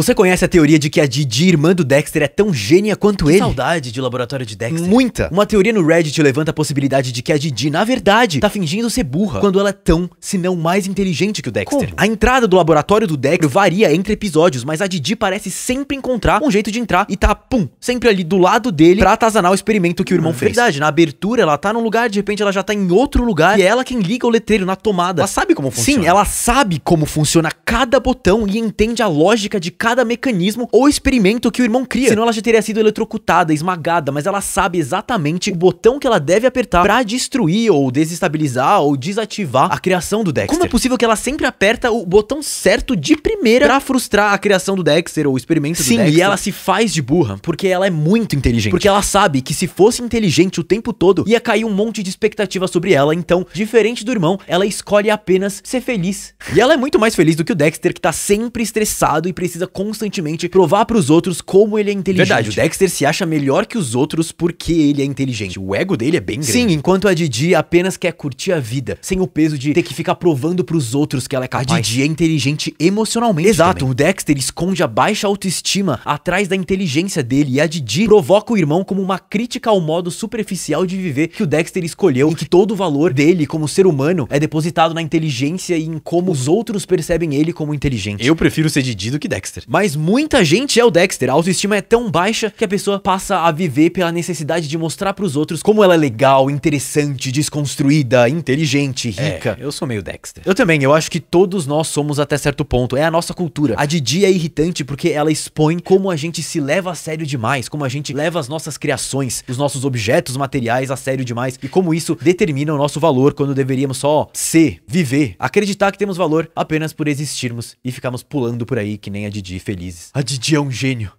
Você conhece a teoria de que a Didi, irmã do Dexter, é tão gênia quanto que ele? Saudade de laboratório de Dexter. Muita! Uma teoria no Reddit levanta a possibilidade de que a Didi, na verdade, tá fingindo ser burra quando ela é tão, se não mais inteligente que o Dexter. Como? A entrada do laboratório do Dexter varia entre episódios, mas a Didi parece sempre encontrar um jeito de entrar e tá, pum, sempre ali do lado dele pra atazanar o experimento que o irmão hum, fez. Verdade, na abertura ela tá num lugar, de repente ela já tá em outro lugar e é ela quem liga o letreiro na tomada. Ela sabe como funciona. Sim, ela sabe como funciona cada botão e entende a lógica de cada cada mecanismo ou experimento que o irmão cria. Senão ela já teria sido eletrocutada, esmagada, mas ela sabe exatamente o botão que ela deve apertar para destruir ou desestabilizar ou desativar a criação do Dexter. Como é possível que ela sempre aperta o botão certo de primeira para frustrar a criação do Dexter ou o experimento Sim, do Dexter? Sim, e ela se faz de burra porque ela é muito inteligente. Porque ela sabe que se fosse inteligente o tempo todo ia cair um monte de expectativa sobre ela, então, diferente do irmão, ela escolhe apenas ser feliz. E ela é muito mais feliz do que o Dexter que tá sempre estressado e precisa constantemente provar para os outros como ele é inteligente. Verdade, o Dexter se acha melhor que os outros porque ele é inteligente. O ego dele é bem grande. Sim, enquanto a Didi apenas quer curtir a vida, sem o peso de ter que ficar provando para os outros que ela é capaz. A Didi é inteligente emocionalmente. Exato, também. o Dexter esconde a baixa autoestima atrás da inteligência dele e a Didi provoca o irmão como uma crítica ao modo superficial de viver que o Dexter escolheu e que todo o valor dele como ser humano é depositado na inteligência e em como os outros percebem ele como inteligente. Eu prefiro ser Didi do que Dexter. Dexter. Mas muita gente é o Dexter. A autoestima é tão baixa que a pessoa passa a viver pela necessidade de mostrar para os outros como ela é legal, interessante, desconstruída, inteligente, é, rica. É, eu sou meio Dexter. Eu também, eu acho que todos nós somos até certo ponto. É a nossa cultura. A Didi é irritante porque ela expõe como a gente se leva a sério demais, como a gente leva as nossas criações, os nossos objetos materiais a sério demais e como isso determina o nosso valor quando deveríamos só ser, viver, acreditar que temos valor apenas por existirmos e ficarmos pulando por aí que nem a Didi. Didi felizes. A Didi é um gênio.